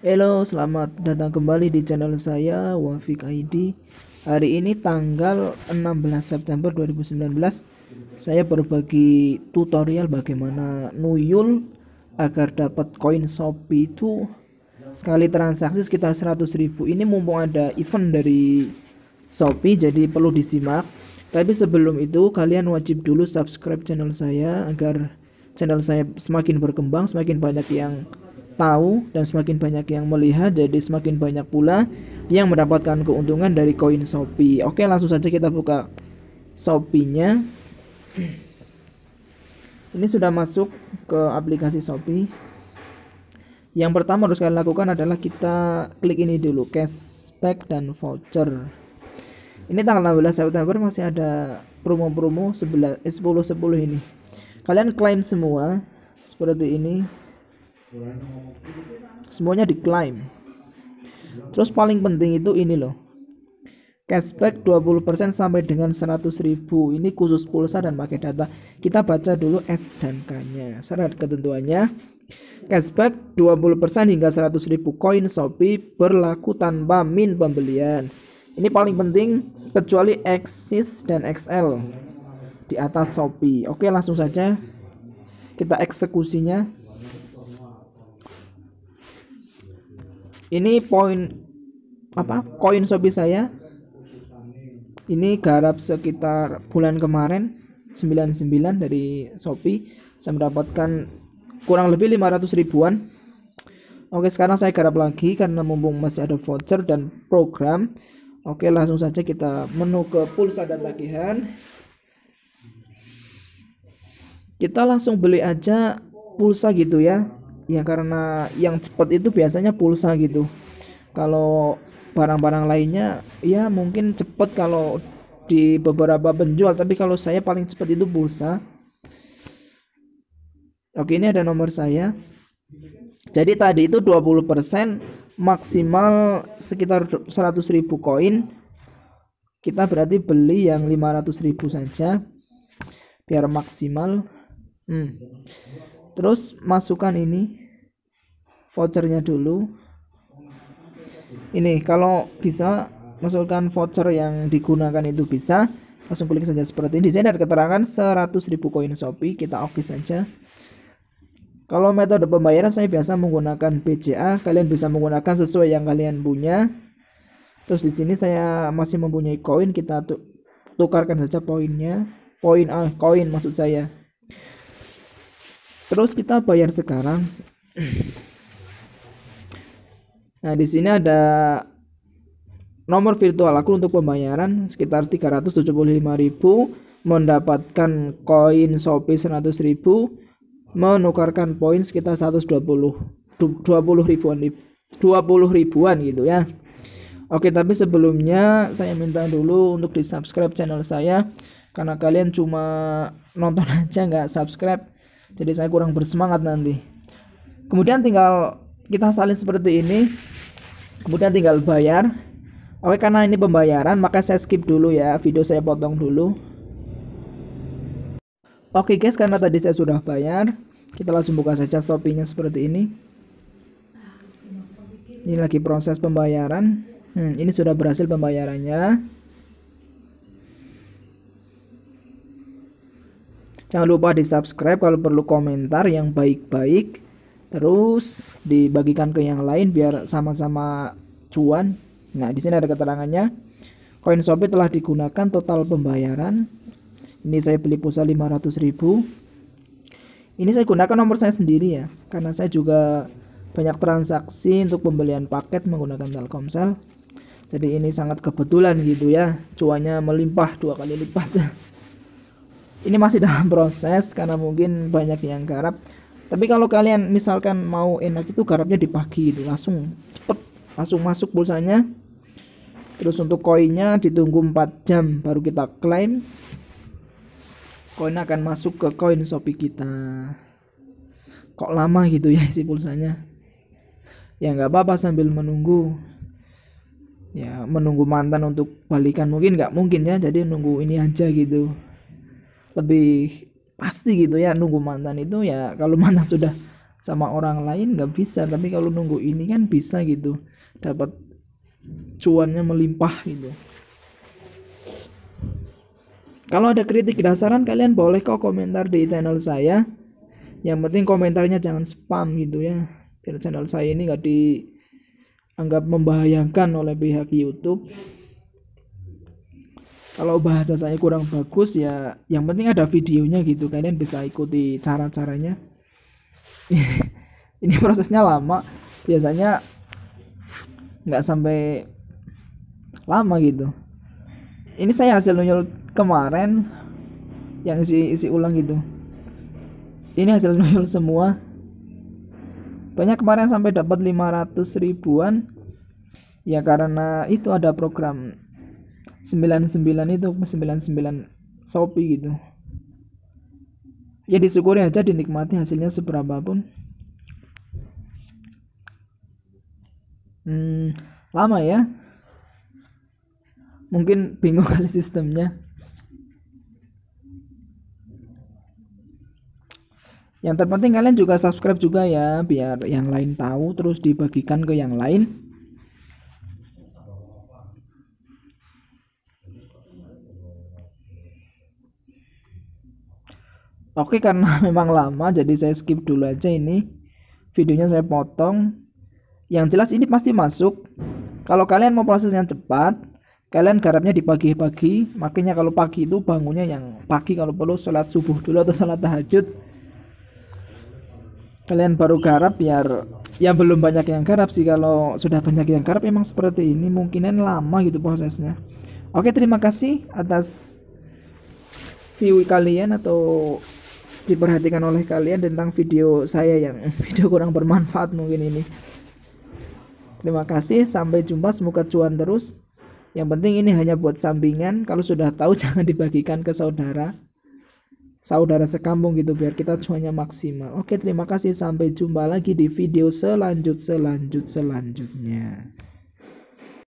Halo, selamat datang kembali di channel saya Wafik ID. Hari ini tanggal 16 September 2019 saya berbagi tutorial bagaimana nuyul agar dapat koin Shopee itu sekali transaksi sekitar 100 ribu Ini mumpung ada event dari Shopee jadi perlu disimak. Tapi sebelum itu kalian wajib dulu subscribe channel saya agar channel saya semakin berkembang, semakin banyak yang tahu dan semakin banyak yang melihat jadi semakin banyak pula yang mendapatkan keuntungan dari koin Shopee. Oke, langsung saja kita buka Shopee-nya. Ini sudah masuk ke aplikasi Shopee. Yang pertama harus kalian lakukan adalah kita klik ini dulu cashback dan voucher. Ini tanggal 16 September masih ada promo-promo 10 10 eh, ini. Kalian klaim semua seperti ini semuanya diklaim terus paling penting itu ini loh cashback 20% sampai dengan 100.000 ini khusus pulsa dan pakai data kita baca dulu S dan K nya syarat ketentuannya cashback 20% hingga 100.000 koin Shopee berlaku tanpa min pembelian ini paling penting kecuali Axis dan XL di atas Shopee oke langsung saja kita eksekusinya ini poin apa koin sobi saya ini garap sekitar bulan kemarin 99 dari Shopee saya mendapatkan kurang lebih 500 ribuan Oke sekarang saya garap lagi karena mumpung masih ada voucher dan program Oke langsung saja kita menu ke pulsa dan tagihan Kita langsung beli aja pulsa gitu ya ya karena yang cepat itu biasanya pulsa gitu kalau barang-barang lainnya ya mungkin cepat kalau di beberapa penjual tapi kalau saya paling cepat itu pulsa Oke ini ada nomor saya jadi tadi itu 20% maksimal sekitar 100.000 koin kita berarti beli yang 500.000 saja biar maksimal hmm. terus masukkan ini vouchernya dulu ini kalau bisa masukkan voucher yang digunakan itu bisa langsung klik saja seperti ini di sini ada keterangan 100.000 koin Shopee kita oke saja kalau metode pembayaran saya biasa menggunakan BCA kalian bisa menggunakan sesuai yang kalian punya terus di sini saya masih mempunyai koin kita tukarkan saja poinnya poin ah koin maksud saya terus kita bayar sekarang Nah, di sini ada nomor virtual aku untuk pembayaran sekitar 375.000 mendapatkan koin Shopee 100.000 menukarkan poin sekitar 120 20 ribuan 20 ribuan gitu ya. Oke, tapi sebelumnya saya minta dulu untuk di-subscribe channel saya karena kalian cuma nonton aja nggak subscribe. Jadi saya kurang bersemangat nanti. Kemudian tinggal kita salin seperti ini kemudian tinggal bayar oke karena ini pembayaran maka saya skip dulu ya video saya potong dulu oke guys karena tadi saya sudah bayar kita langsung buka saja shopee seperti ini ini lagi proses pembayaran hmm, ini sudah berhasil pembayarannya Jangan lupa di subscribe kalau perlu komentar yang baik-baik terus dibagikan ke yang lain biar sama-sama cuan. Nah, di sini ada keterangannya. Koin Shopee telah digunakan total pembayaran. Ini saya beli pulsa 500.000. Ini saya gunakan nomor saya sendiri ya, karena saya juga banyak transaksi untuk pembelian paket menggunakan Telkomsel. Jadi ini sangat kebetulan gitu ya, cuannya melimpah dua kali lipat. ini masih dalam proses karena mungkin banyak yang garap tapi kalau kalian misalkan mau enak itu garapnya di pagi itu langsung cepet langsung masuk pulsanya terus untuk koinnya ditunggu 4 jam baru kita klaim koin akan masuk ke koin Shopee kita kok lama gitu ya si pulsanya ya nggak apa-apa sambil menunggu ya menunggu mantan untuk balikan mungkin nggak mungkin ya jadi nunggu ini aja gitu lebih pasti gitu ya nunggu mantan itu ya kalau mantan sudah sama orang lain nggak bisa tapi kalau nunggu ini kan bisa gitu dapat cuannya melimpah gitu kalau ada kritik dan saran kalian boleh kok komentar di channel saya yang penting komentarnya jangan spam gitu ya biar channel saya ini nggak dianggap membahayakan oleh pihak YouTube kalau bahasa saya kurang bagus ya yang penting ada videonya gitu kalian bisa ikuti cara-caranya ini prosesnya lama biasanya nggak sampai lama gitu ini saya hasil nuyul kemarin yang isi isi ulang gitu ini hasil nuyul semua banyak kemarin sampai dapat 500 ribuan ya karena itu ada program 99 itu 99 Shopee gitu ya disyukuri aja dinikmati hasilnya seberapa pun hmm, lama ya mungkin bingung kali sistemnya yang terpenting kalian juga subscribe juga ya biar yang lain tahu terus dibagikan ke yang lain Oke karena memang lama jadi saya skip dulu aja ini videonya saya potong. Yang jelas ini pasti masuk. Kalau kalian mau proses yang cepat, kalian garapnya di pagi-pagi. Makanya kalau pagi itu bangunnya yang pagi kalau perlu sholat subuh dulu atau sholat tahajud. Kalian baru garap biar ya belum banyak yang garap sih kalau sudah banyak yang garap memang seperti ini mungkinan lama gitu prosesnya. Oke terima kasih atas view kalian atau diperhatikan oleh kalian tentang video saya yang video kurang bermanfaat mungkin ini. Terima kasih, sampai jumpa, semoga cuan terus. Yang penting ini hanya buat sampingan kalau sudah tahu jangan dibagikan ke saudara. Saudara sekampung gitu biar kita cuannya maksimal. Oke, terima kasih, sampai jumpa lagi di video selanjut selanjut selanjutnya.